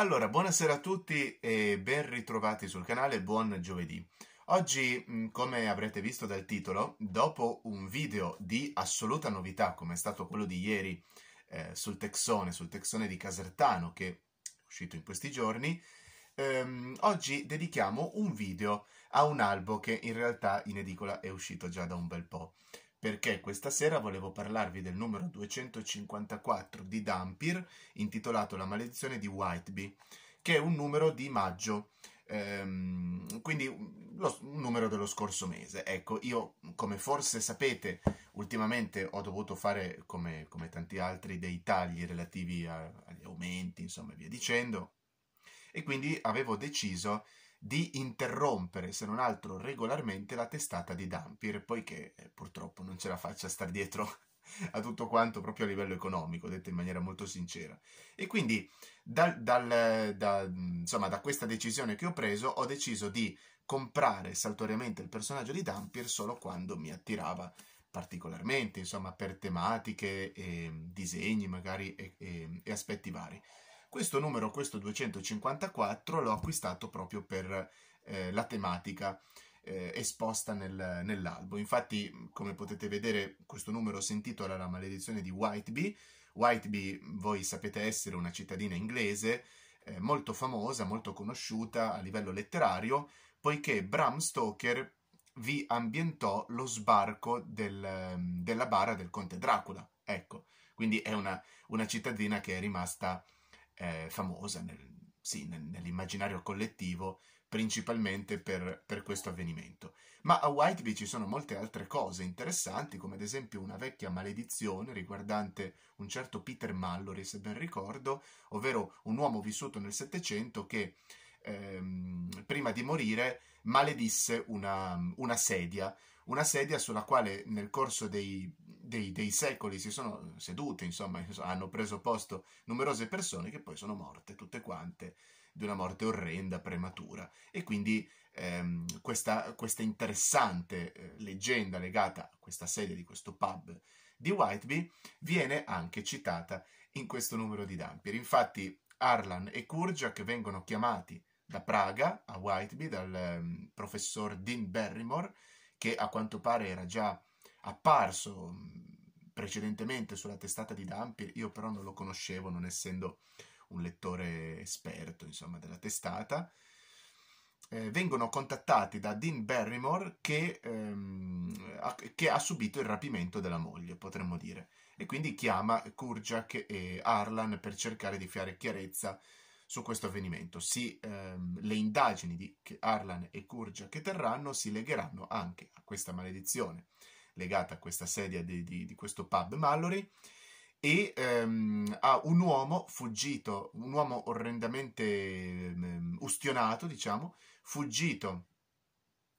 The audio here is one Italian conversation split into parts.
Allora, buonasera a tutti e ben ritrovati sul canale, buon giovedì. Oggi, mm, come avrete visto dal titolo, dopo un video di assoluta novità, come è stato quello di ieri eh, sul Texone, sul Texone di Casertano, che è uscito in questi giorni, ehm, oggi dedichiamo un video a un albo che in realtà in edicola è uscito già da un bel po' perché questa sera volevo parlarvi del numero 254 di Dampir intitolato La maledizione di Whiteby, che è un numero di maggio, ehm, quindi lo, un numero dello scorso mese. Ecco, io come forse sapete ultimamente ho dovuto fare come, come tanti altri dei tagli relativi a, agli aumenti, insomma, via dicendo, e quindi avevo deciso di interrompere, se non altro regolarmente, la testata di Dampir, poiché eh, purtroppo non ce la faccia star dietro a tutto quanto proprio a livello economico, detto in maniera molto sincera. E quindi dal, dal, da, insomma, da questa decisione che ho preso ho deciso di comprare saltuariamente il personaggio di Dampir solo quando mi attirava particolarmente, insomma, per tematiche, e ehm, disegni magari e, e, ehm, e aspetti vari. Questo numero, questo 254, l'ho acquistato proprio per eh, la tematica eh, esposta nel, nell'albo. Infatti, come potete vedere, questo numero si intitola La maledizione di Whiteby. Whiteby, voi sapete essere una cittadina inglese eh, molto famosa, molto conosciuta a livello letterario, poiché Bram Stoker vi ambientò lo sbarco del, della bara del conte Dracula. Ecco, quindi è una, una cittadina che è rimasta eh, famosa nel, sì, nel, nell'immaginario collettivo principalmente per, per, questo avvenimento. Ma a Whiteby ci sono molte altre cose interessanti, come ad esempio una vecchia maledizione riguardante un certo Peter Mallory, se ben ricordo, ovvero un uomo vissuto nel Settecento che ehm, prima di morire maledisse una, una sedia, una sedia sulla quale nel corso dei, dei, dei secoli si sono sedute, insomma, hanno preso posto numerose persone che poi sono morte tutte quante di una morte orrenda, prematura. E quindi ehm, questa, questa, interessante eh, leggenda legata a questa sedia di questo pub di Whiteby viene anche citata in questo numero di Dampier. Infatti Arlan e Kurjak vengono chiamati da Praga a Whiteby dal ehm, professor Dean Barrymore che a quanto pare era già apparso mm, precedentemente sulla testata di Dampier, io però non lo conoscevo, non essendo un lettore esperto insomma, della testata. Eh, vengono contattati da Dean Barrymore che, ehm, ha, che, ha, subito il rapimento della moglie, potremmo dire, e quindi chiama Kurjak e Arlan per cercare di fare chiarezza su questo avvenimento. Si, ehm, le indagini di Arlan e Kurja che terranno si legheranno anche a questa maledizione legata a questa sedia di, di, di questo pub Mallory e ehm, a un uomo fuggito, un uomo orrendamente ehm, ustionato, diciamo, fuggito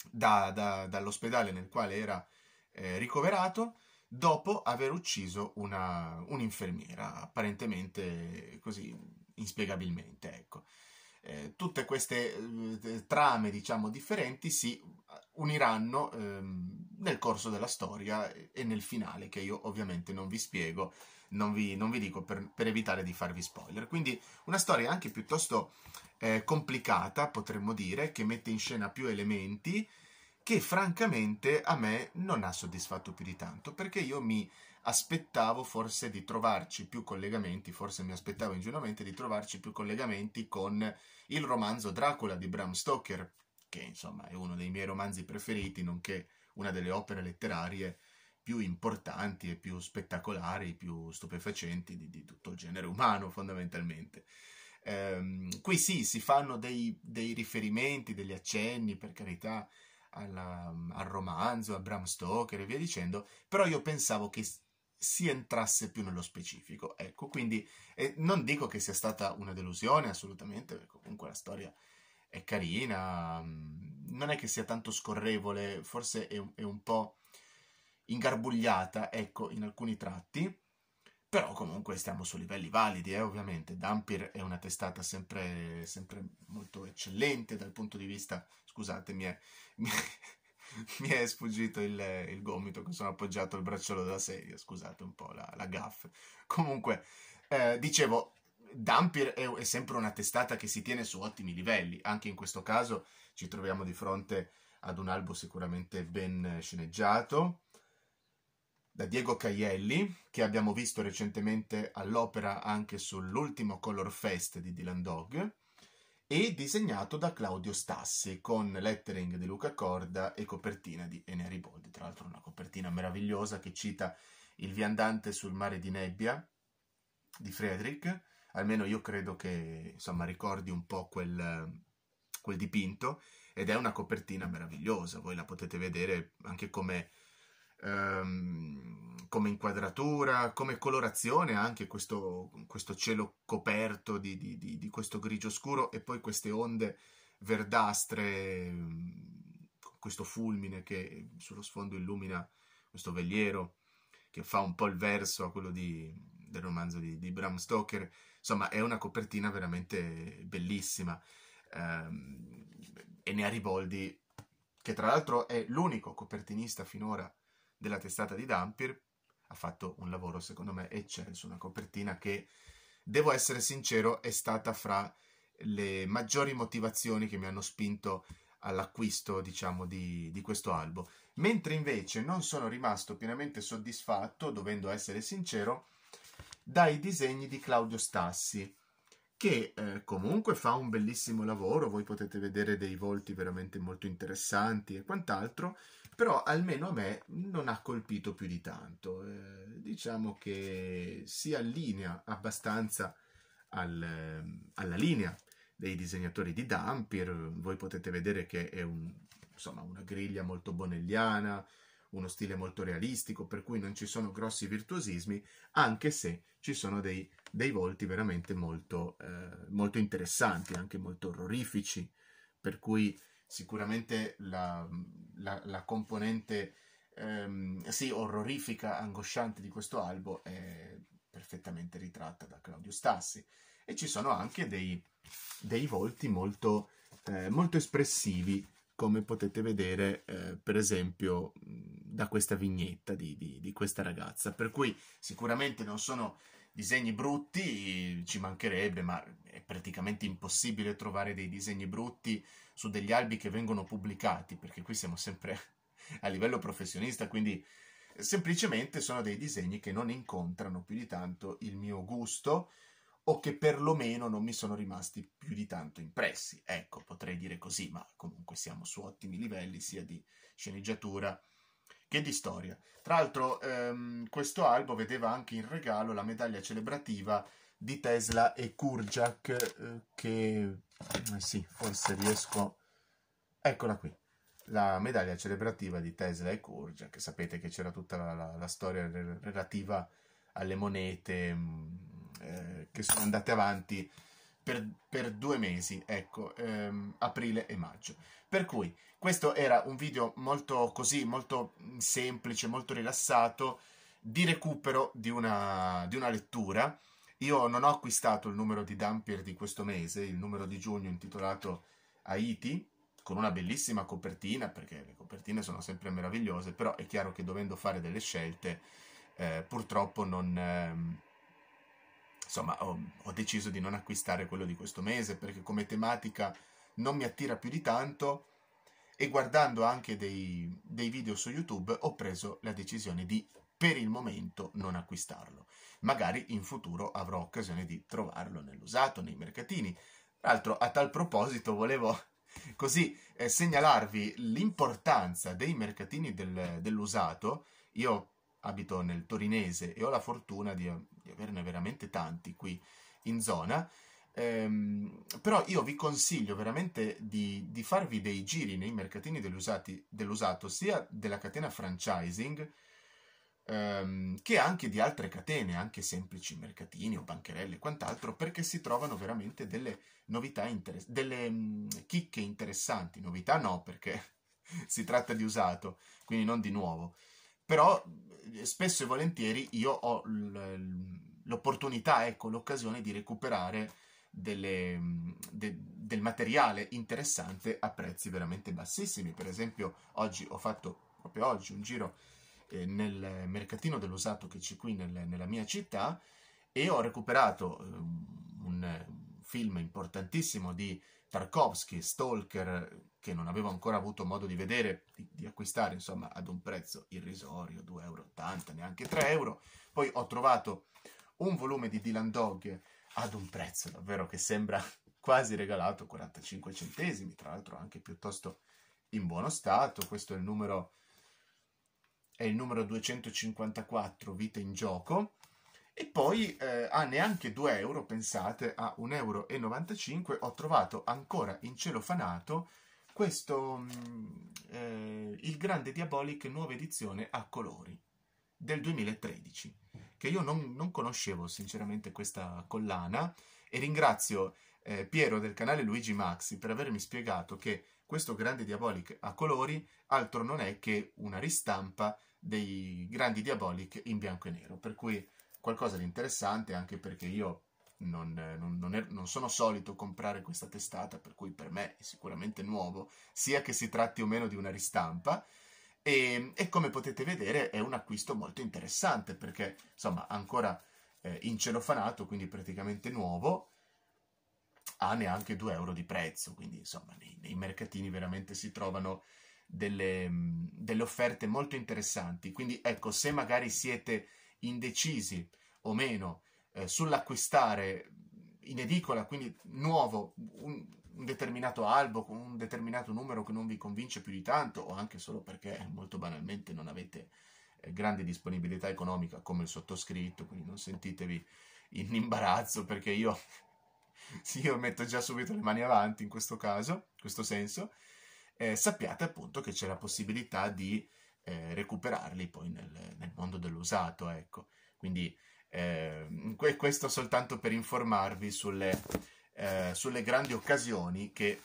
da, da, dall'ospedale nel quale era eh, ricoverato dopo aver ucciso una, un'infermiera, apparentemente così inspiegabilmente, ecco. Eh, tutte queste eh, eh, trame, diciamo, differenti si uniranno ehm, nel corso della storia e nel finale, che io ovviamente non vi spiego, non vi, non vi dico per, per, evitare di farvi spoiler. Quindi una storia anche piuttosto eh, complicata, potremmo dire, che mette in scena più elementi, che francamente a me non ha soddisfatto più di tanto, perché io mi aspettavo forse di trovarci più collegamenti, forse mi aspettavo ingenuamente di trovarci più collegamenti con il romanzo Dracula di Bram Stoker, che insomma è uno dei miei romanzi preferiti, nonché una delle opere letterarie più importanti e più spettacolari, più stupefacenti di, di tutto il genere umano fondamentalmente. Ehm, qui sì, si fanno dei, dei riferimenti, degli accenni, per carità, alla, um, al romanzo, a Bram Stoker e via dicendo, però io pensavo che si entrasse più nello specifico. Ecco, quindi eh, non dico che sia stata una delusione assolutamente, perché comunque la storia è carina, mm, non è che sia tanto scorrevole, forse è, è un po' ingarbugliata, ecco, in alcuni tratti, però comunque stiamo su livelli validi, eh, ovviamente. Dampir è una testata sempre, sempre, molto eccellente dal punto di vista... Scusate, mi è, mi è, mi è sfuggito il, il, gomito che sono appoggiato al bracciolo della sedia, scusate un po' la, la gaffe. Comunque, eh, dicevo, Dampir è, è, sempre una testata che si tiene su ottimi livelli, anche in questo caso ci troviamo di fronte ad un albo sicuramente ben sceneggiato, da Diego Caielli, che abbiamo visto recentemente all'opera anche sull'ultimo Color Fest di Dylan Dog, e disegnato da Claudio Stassi con lettering di Luca Corda e copertina di Enea Boldi. Tra l'altro una copertina meravigliosa che cita Il viandante sul mare di nebbia di Frederick. Almeno io credo che insomma, ricordi un po' quel, quel dipinto ed è una copertina meravigliosa. Voi la potete vedere anche come ehm, come inquadratura, come colorazione anche questo, questo cielo coperto di, di, di, di, questo grigio scuro e poi queste onde verdastre, ehm, questo fulmine che sullo sfondo illumina questo veliero che fa un po' il verso a quello del romanzo di Bram Stoker. Insomma, è una copertina veramente bellissima ehm, e ne ha Riboldi, che tra l'altro è l'unico copertinista finora della testata di Dampir, ha fatto un lavoro secondo me eccelso, una copertina che, devo essere sincero, è stata fra le maggiori motivazioni che mi hanno spinto all'acquisto, diciamo, di, di questo albo. Mentre invece non sono rimasto pienamente soddisfatto, dovendo essere sincero, dai disegni di Claudio Stassi, che eh, comunque fa un bellissimo lavoro, voi potete vedere dei volti veramente molto interessanti e quant'altro, però almeno a me non ha colpito più di tanto. Eh, diciamo che si allinea abbastanza al, ehm, alla linea dei disegnatori di Dampier, voi potete vedere che è un, insomma, una griglia molto bonelliana, uno stile molto realistico, per cui non ci sono grossi virtuosismi, anche se ci sono dei, dei volti veramente molto, eh, molto, interessanti, anche molto orrorifici, per cui sicuramente la, la, la componente ehm, sì, orrorifica, angosciante di questo albo è perfettamente ritratta da Claudio Stassi e ci sono anche dei, dei volti molto, eh, molto espressivi come potete vedere eh, per esempio da questa vignetta di, di, di, questa ragazza per cui sicuramente non sono disegni brutti ci mancherebbe, ma è praticamente impossibile trovare dei disegni brutti su degli albi che vengono pubblicati, perché qui siamo sempre a livello professionista, quindi semplicemente sono dei disegni che non incontrano più di tanto il mio gusto o che perlomeno non mi sono rimasti più di tanto impressi. Ecco, potrei dire così, ma comunque siamo su ottimi livelli sia di sceneggiatura che di storia. Tra l'altro, ehm, questo albo vedeva anche in regalo la medaglia celebrativa di Tesla e Kurjak, eh, che eh, sì, forse riesco. Eccola qui la medaglia celebrativa di Tesla e Kurjak. Sapete che c'era tutta la, la, la storia relativa alle monete mm, eh, che sono andate avanti per, per due mesi, ecco, ehm, aprile e maggio. Per cui questo era un video molto così, molto mm, semplice, molto rilassato, di recupero di una, di una lettura. Io non ho acquistato il numero di Dampier di questo mese, il numero di giugno intitolato Haiti, con una bellissima copertina, perché le copertine sono sempre meravigliose, però è chiaro che dovendo fare delle scelte, eh, purtroppo non... Ehm, insomma ho, ho deciso di non acquistare quello di questo mese perché come tematica non mi attira più di tanto e guardando anche dei, dei, video su YouTube ho preso la decisione di per il momento non acquistarlo. Magari in futuro avrò occasione di trovarlo nell'usato, nei mercatini. Tra l'altro a tal proposito volevo così eh, segnalarvi l'importanza dei mercatini del, dell'usato. Io abito nel torinese e ho la fortuna di di averne veramente tanti qui in zona. Ehm, però io vi consiglio veramente di, di farvi dei giri nei mercatini dell'usati, dell'usato sia della catena franchising ehm, che anche di altre catene, anche semplici mercatini o bancherelle e quant'altro, perché si trovano veramente delle novità, inter- delle mh, mm, chicche interessanti. Novità no, perché si tratta di usato, quindi non di nuovo. Però eh, spesso e volentieri io ho l'opportunità, ecco, l'occasione di recuperare delle, de, del materiale interessante a prezzi veramente bassissimi. Per esempio, oggi ho fatto proprio oggi un giro eh, nel mercatino dell'usato che c'è qui nel, nella mia città e ho recuperato eh, un film importantissimo di Tarkovsky, Stalker, che non avevo ancora avuto modo di vedere, di, di acquistare, insomma, ad un prezzo irrisorio, 2,80 euro, neanche 3 euro. Poi ho trovato un volume di Dylan Dog ad un prezzo davvero che sembra quasi regalato, 45 centesimi, tra l'altro anche piuttosto in buono stato. Questo è il numero, è il numero 254, Vite in gioco. E poi eh, a neanche 2 euro, pensate, a 1,95 euro ho trovato ancora in celofanato questo mh, mm, eh, Il Grande Diabolic nuova edizione a colori del 2013, che io non, non conoscevo sinceramente questa collana e ringrazio eh, Piero del canale Luigi Maxi per avermi spiegato che questo Grande Diabolic a colori altro non è che una ristampa dei Grandi Diabolic in bianco e nero, per cui qualcosa di interessante anche perché io non, non, non, è, er-, non, sono solito comprare questa testata, per cui per me è sicuramente nuovo, sia che si tratti o meno di una ristampa. E, ehm, e come potete vedere è un acquisto molto interessante perché insomma ancora eh, incelofanato, quindi praticamente nuovo, ha neanche 2 euro di prezzo, quindi insomma nei, nei mercatini veramente si trovano delle, delle offerte molto interessanti. Quindi ecco, se magari siete indecisi o meno eh, sull'acquistare in edicola, quindi nuovo, un, un determinato albo con un determinato numero che non vi convince più di tanto o anche solo perché eh, molto banalmente non avete eh, grande disponibilità economica come il sottoscritto, quindi non sentitevi in imbarazzo perché io, io metto già subito le mani avanti in questo caso, in questo senso, eh, sappiate appunto che c'è la possibilità di eh, recuperarli poi nel, nel mondo dell'usato, ecco. Quindi eh, questo soltanto per informarvi sulle, eh, sulle, grandi occasioni che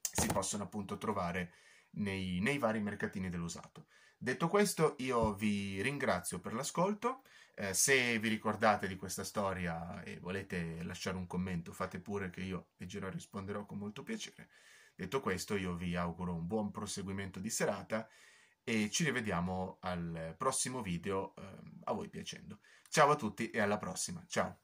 si possono appunto trovare nei, nei vari mercatini dell'usato. Detto questo, io vi ringrazio per l'ascolto. Eh, se vi ricordate di questa storia e volete lasciare un commento, fate pure che io leggerò e risponderò con molto piacere. Detto questo, io vi auguro un buon proseguimento di serata e ci rivediamo al prossimo video eh, a voi piacendo. Ciao a tutti e alla prossima. Ciao.